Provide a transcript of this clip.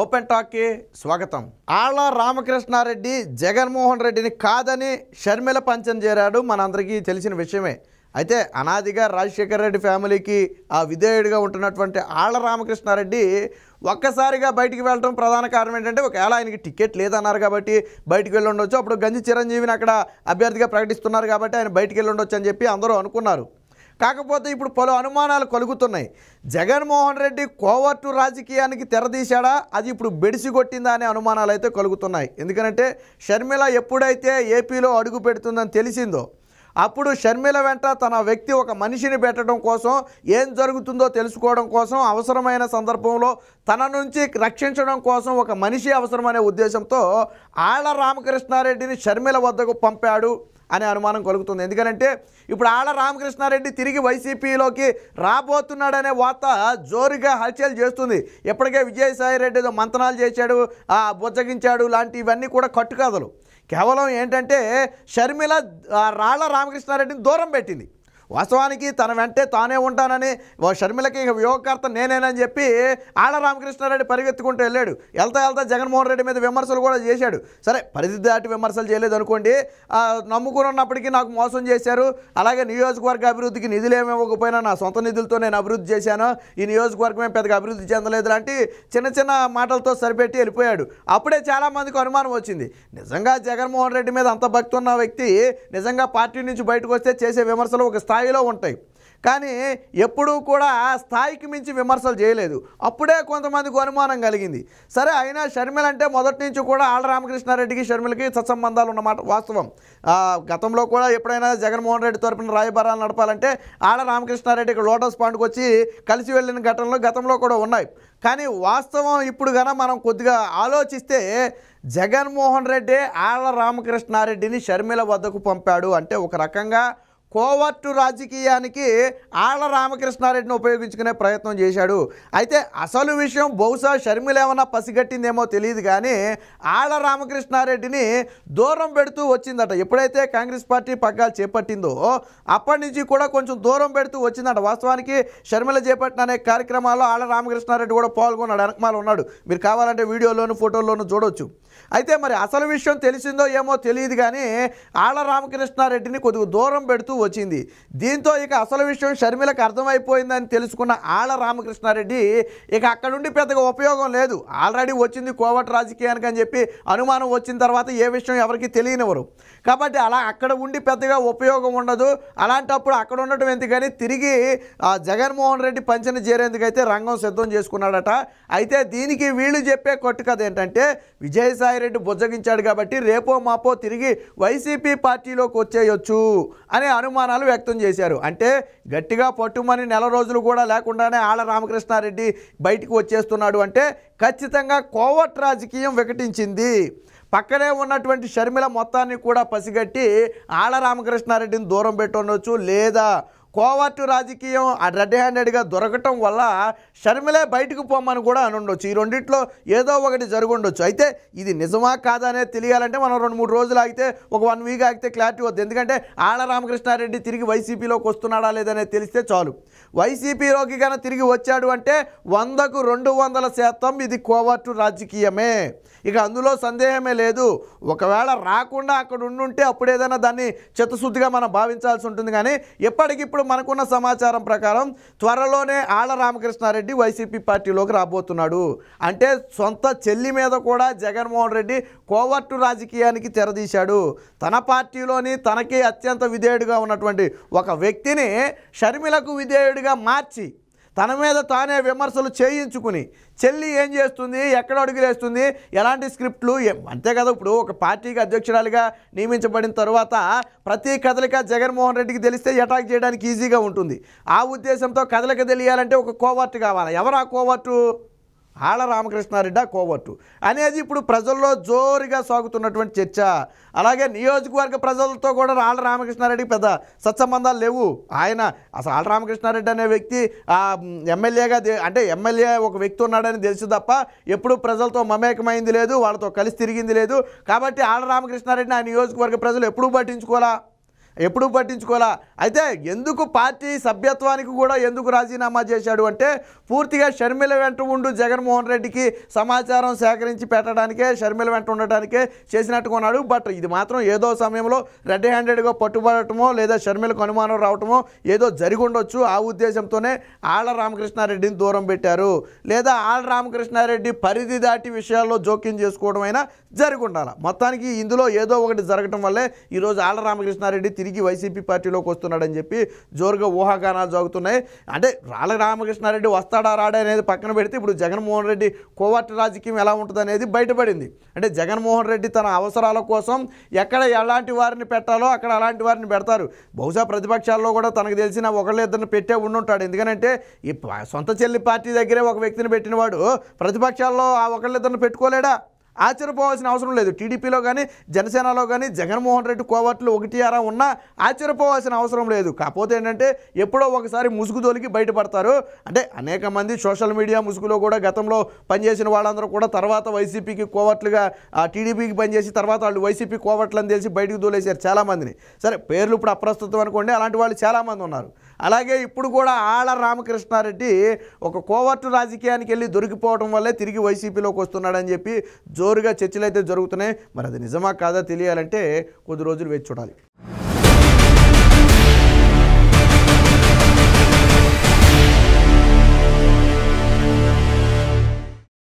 open టాక్కి స్వాగతం ఆళ్ళ రామకృష్ణారెడ్డి జగన్మోహన్ రెడ్డిని కాదని షర్మిల పంచం చేరాడు మనందరికీ తెలిసిన విషయమే అయితే అనాదిగా రాజశేఖర రెడ్డి ఫ్యామిలీకి ఆ విధేయుడిగా ఉంటున్నటువంటి ఆళ్ళ రామకృష్ణారెడ్డి ఒక్కసారిగా బయటికి వెళ్ళడం ప్రధాన కారణం ఏంటంటే ఒకవేళ ఆయనకి టికెట్ లేదన్నారు కాబట్టి బయటికి వెళ్ళి ఉండొచ్చు అప్పుడు గంజి చిరంజీవిని అక్కడ అభ్యర్థిగా ప్రకటిస్తున్నారు కాబట్టి ఆయన బయటికి వెళ్ళి ఉండొచ్చు అని చెప్పి అందరూ అనుకున్నారు కాకపోతే ఇప్పుడు పలు అనుమానాలు కలుగుతున్నాయి జగన్మోహన్ రెడ్డి కోవర్టు రాజకీయానికి తెరదీశాడా అది ఇప్పుడు బెడిసిగొట్టిందా అనే అనుమానాలు అయితే కలుగుతున్నాయి ఎందుకంటే షర్మిల ఎప్పుడైతే ఏపీలో అడుగు పెడుతుందని తెలిసిందో అప్పుడు షర్మిల వెంట తన వ్యక్తి ఒక మనిషిని పెట్టడం కోసం ఏం జరుగుతుందో తెలుసుకోవడం కోసం అవసరమైన సందర్భంలో తన నుంచి రక్షించడం కోసం ఒక మనిషి అవసరమనే ఉద్దేశంతో ఆళ్ల రామకృష్ణారెడ్డిని షర్మిల వద్దకు పంపాడు అనే అనుమానం కలుగుతుంది ఎందుకంటే ఇప్పుడు ఆళ్ళ రామకృష్ణారెడ్డి తిరిగి వైసీపీలోకి రాబోతున్నాడనే వార్త జోరుగా హల్చల్ చేస్తుంది ఎప్పటికే విజయసాయిరెడ్డి ఏదో మంతనాలు చేశాడు బుజ్జగించాడు లాంటివన్నీ కూడా కట్టుకథలు కేవలం ఏంటంటే షర్మిల రాళ్ళ రామకృష్ణారెడ్డిని దూరం పెట్టింది వాస్తవానికి తన వెంటే తానే ఉంటానని షర్మిలకి యువకర్త నేనేనని చెప్పి ఆడ రామకృష్ణారెడ్డి పరిగెత్తుకుంటూ వెళ్ళాడు వెళ్తా వెళ్తా జగన్మోహన్ రెడ్డి మీద విమర్శలు కూడా చేశాడు సరే పరిధి దాటి విమర్శలు చేయలేదు అనుకోండి నమ్ముకుని ఉన్నప్పటికీ నాకు మోసం చేశారు అలాగే నియోజకవర్గ అభివృద్ధికి నిధులు ఏమి ఇవ్వకపోయినా నా సొంత నిధులతో నేను అభివృద్ధి చేశాను ఈ నియోజకవర్గం ఏం పెద్దగా అభివృద్ధి చెందలేదు లాంటి చిన్న చిన్న మాటలతో సరిపెట్టి వెళ్ళిపోయాడు అప్పుడే చాలామందికి అనుమానం వచ్చింది నిజంగా జగన్మోహన్ రెడ్డి మీద అంత భక్తి ఉన్న వ్యక్తి నిజంగా పార్టీ నుంచి బయటకు వస్తే చేసే విమర్శలు ఒక స్థాయి స్థాయిలో ఉంటాయి కానీ ఎప్పుడూ కూడా స్థాయికి మించి విమర్శలు చేయలేదు అప్పుడే కొంతమందికి అనుమానం కలిగింది సరే అయినా షర్మిల అంటే మొదటి నుంచి కూడా ఆళ్ళ రామకృష్ణారెడ్డికి షర్మిలకి సత్సంబంధాలు ఉన్నమాట వాస్తవం గతంలో కూడా ఎప్పుడైనా జగన్మోహన్ రెడ్డి తరపున రాయబారాలు నడపాలంటే ఆళ్ళ రామకృష్ణారెడ్డికి లోటస్ పాండ్కి వచ్చి కలిసి వెళ్ళిన ఘటనలు గతంలో కూడా ఉన్నాయి కానీ వాస్తవం ఇప్పుడు కన మనం కొద్దిగా ఆలోచిస్తే జగన్మోహన్ రెడ్డి ఆళ్ళ రామకృష్ణారెడ్డిని షర్మిల వద్దకు పంపాడు అంటే ఒక రకంగా కోవర్టు రాజకీయానికి ఆళ్ల రామకృష్ణారెడ్డిని ఉపయోగించుకునే ప్రయత్నం చేశాడు అయితే అసలు విషయం బహుశా షర్మిల ఏమన్నా పసిగట్టిందేమో తెలియదు కానీ ఆళ్ల రామకృష్ణారెడ్డిని దూరం పెడుతూ వచ్చిందట ఎప్పుడైతే కాంగ్రెస్ పార్టీ పగ్గాలు చేపట్టిందో అప్పటి నుంచి కూడా కొంచెం దూరం పెడుతూ వచ్చిందట వాస్తవానికి షర్మిల చేపట్టిన అనే కార్యక్రమాల్లో ఆళ్ల రామకృష్ణారెడ్డి కూడా పాల్గొన్నాడు అనకమాలు ఉన్నాడు మీరు కావాలంటే వీడియోలోను ఫోటోల్లోనూ చూడవచ్చు అయితే మరి అసలు విషయం తెలిసిందో ఏమో తెలియదు కానీ ఆళ్ల రామకృష్ణారెడ్డిని కొద్దిగా దూరం పెడుతూ వచ్చింది దీంతో ఇక అసలు విషయం షర్మిలకు అర్థమైపోయిందని తెలుసుకున్న ఆళ్ల రామకృష్ణారెడ్డి ఇక అక్కడ నుండి పెద్దగా ఉపయోగం లేదు ఆల్రెడీ వచ్చింది కోవట్ రాజకీయానికి అని చెప్పి అనుమానం వచ్చిన తర్వాత ఏ విషయం ఎవరికి తెలియనివ్వరు కాబట్టి అలా అక్కడ ఉండి పెద్దగా ఉపయోగం ఉండదు అలాంటప్పుడు అక్కడ ఉండటం ఎందుకని తిరిగి జగన్మోహన్ రెడ్డి పంచన చేరేందుకైతే రంగం సిద్ధం చేసుకున్నాడట అయితే దీనికి వీళ్ళు చెప్పే కొట్టు కథ ఏంటంటే విజయ రెడ్డి బుజ్జగించాడు కాబట్టి రేపో మాపో తిరిగి వైసీపీ పార్టీలోకి వచ్చేయొచ్చు అనే అనుమానాలు వ్యక్తం చేశారు అంటే గట్టిగా పట్టుమని నెల రోజులు కూడా లేకుండానే ఆళ్ళ రామకృష్ణారెడ్డి బయటకు వచ్చేస్తున్నాడు అంటే ఖచ్చితంగా కోవట్ రాజకీయం వికటించింది పక్కనే ఉన్నటువంటి షర్మిల మొత్తాన్ని కూడా పసిగట్టి ఆళ్ళ రామకృష్ణారెడ్డిని దూరం పెట్టుండొచ్చు లేదా కోవర్టు రాజకీయం రెడ్ హ్యాండెడ్గా దొరకటం వల్ల షర్మిలే బయటకు పోమని కూడా అని ఉండొచ్చు ఈ రెండింటిలో ఏదో ఒకటి జరుగుండొచ్చు అయితే ఇది నిజమా కాదా అనేది తెలియాలంటే మనం రెండు మూడు రోజులు ఆగితే ఒక వన్ వీక్ ఆగితే క్లారిటీ వద్దు ఎందుకంటే ఆళ్ళ రామకృష్ణారెడ్డి తిరిగి వైసీపీలోకి వస్తున్నాడా లేదనేది తెలిస్తే చాలు వైసీపీలోకి కన్నా తిరిగి వచ్చాడు అంటే వందకు రెండు వందల శాతం ఇది కోవర్టు రాజకీయమే ఇక అందులో సందేహమే లేదు ఒకవేళ రాకుండా అక్కడ ఉండుంటే అప్పుడు ఏదైనా దాన్ని చిత్తశుద్ధిగా మనం భావించాల్సి ఉంటుంది కానీ ఎప్పటికిప్పుడు ఇప్పుడు మనకున్న సమాచారం ప్రకారం త్వరలోనే ఆళ్ళ రామకృష్ణారెడ్డి వైసీపీ పార్టీలోకి రాబోతున్నాడు అంటే సొంత చెల్లి మీద కూడా జగన్మోహన్ రెడ్డి కోవర్టు రాజకీయానికి తెరదీశాడు తన పార్టీలోని తనకి అత్యంత విధేయుడిగా ఉన్నటువంటి ఒక వ్యక్తిని షర్మిలకు విధేయుడిగా మార్చి తన మీద తానే విమర్శలు చేయించుకుని చెల్లి ఏం చేస్తుంది ఎక్కడ అడుగులేస్తుంది ఎలాంటి స్క్రిప్ట్లు అంతే కదా ఇప్పుడు ఒక పార్టీకి అధ్యక్షురాలుగా నియమించబడిన తర్వాత ప్రతి కదలిక జగన్మోహన్ రెడ్డికి తెలిస్తే అటాక్ చేయడానికి ఈజీగా ఉంటుంది ఆ ఉద్దేశంతో కదలిక తెలియాలంటే ఒక కోవర్టు కావాలి ఎవరు ఆ కోవర్టు ఆళ్ళ రామకృష్ణారెడ్డి కోవట్టు అనేది ఇప్పుడు ప్రజల్లో జోరుగా సాగుతున్నటువంటి చర్చ అలాగే నియోజకవర్గ ప్రజలతో కూడా ఆళ్ళ రామకృష్ణారెడ్డి పెద్ద సత్సంబంధాలు లేవు ఆయన అసలు ఆళ్ళ రామకృష్ణారెడ్డి అనే వ్యక్తి ఎమ్మెల్యేగా అంటే ఎమ్మెల్యే ఒక వ్యక్తి ఉన్నాడని తెలుసు తప్ప ఎప్పుడు ప్రజలతో మమేకమైంది లేదు వాళ్ళతో కలిసి తిరిగింది లేదు కాబట్టి ఆళ్ళ రామకృష్ణారెడ్డిని ఆ నియోజకవర్గ ప్రజలు ఎప్పుడూ పట్టించుకోవాలా ఎప్పుడు పట్టించుకోవాలా అయితే ఎందుకు పార్టీ సభ్యత్వానికి కూడా ఎందుకు రాజీనామా చేశాడు అంటే పూర్తిగా షర్మిల వెంట ఉండు జగన్మోహన్ రెడ్డికి సమాచారం సేకరించి పెట్టడానికే షర్మిల వెంట ఉండటానికే చేసినట్టుకున్నాడు బట్ ఇది మాత్రం ఏదో సమయంలో రెడ్ హ్యాండెడ్గా పట్టుబడటమో లేదా షర్మిలకు అనుమానం రావటమో ఏదో జరిగి ఉండొచ్చు ఆ ఉద్దేశంతోనే ఆళ్ళ రామకృష్ణారెడ్డిని దూరం పెట్టారు లేదా ఆళ్ళ రామకృష్ణారెడ్డి పరిధి దాటి విషయాల్లో జోక్యం చేసుకోవడం అయినా జరిగి ఉండాలి మొత్తానికి ఇందులో ఏదో ఒకటి జరగటం వల్లే ఈరోజు ఆళ్ళ రామకృష్ణారెడ్డి తిరిగి వైసీపీ పార్టీలోకి వస్తున్నాడని చెప్పి జోరుగా ఊహాగానాలు జరుగుతున్నాయి అంటే రాళ్ళ రామకృష్ణారెడ్డి వస్తాడా రాడా అనేది పక్కన పెడితే ఇప్పుడు జగన్మోహన్ రెడ్డి కోవాట రాజకీయం ఎలా ఉంటుంది అనేది బయటపడింది అంటే జగన్మోహన్ రెడ్డి తన అవసరాల కోసం ఎక్కడ ఎలాంటి వారిని పెట్టాలో అక్కడ అలాంటి వారిని పెడతారు బహుశా ప్రతిపక్షాల్లో కూడా తనకు తెలిసిన ఒకళ్ళు ఇద్దరిని పెట్టే ఉండుంటాడు ఎందుకంటే ఈ సొంత చెల్లి పార్టీ దగ్గరే ఒక వ్యక్తిని పెట్టినవాడు ప్రతిపక్షాల్లో ఆ ఒకళ్ళిద్దరిని పెట్టుకోలేడా ఆశ్చర్యపోవాల్సిన అవసరం లేదు టీడీపీలో కానీ జనసేనలో కానీ జగన్మోహన్ రెడ్డి కోవట్లు ఒకటి ఆరా ఉన్నా ఆశ్చర్యపోవాల్సిన అవసరం లేదు కాకపోతే ఏంటంటే ఎప్పుడో ఒకసారి ముసుగు దొలికి బయటపడతారు అంటే అనేక మంది సోషల్ మీడియా ముసుగులో కూడా గతంలో పనిచేసిన వాళ్ళందరూ కూడా తర్వాత వైసీపీకి కోవట్లుగా టీడీపీకి పనిచేసి తర్వాత వాళ్ళు వైసీపీ కోవట్లని తెలిసి బయటకు దూలేశారు చాలామందిని సరే పేర్లు ఇప్పుడు అప్రస్తుతం అనుకోండి అలాంటి వాళ్ళు చాలామంది ఉన్నారు అలాగే ఇప్పుడు కూడా ఆళ్ళ రామకృష్ణారెడ్డి ఒక కోవర్టు రాజకీయానికి వెళ్ళి దొరికిపోవడం వల్లే తిరిగి వైసీపీలోకి వస్తున్నాడని చెప్పి జోరుగా చర్చలు అయితే జరుగుతున్నాయి మరి అది నిజమా కాదా తెలియాలంటే కొద్ది రోజులు వేచి చూడాలి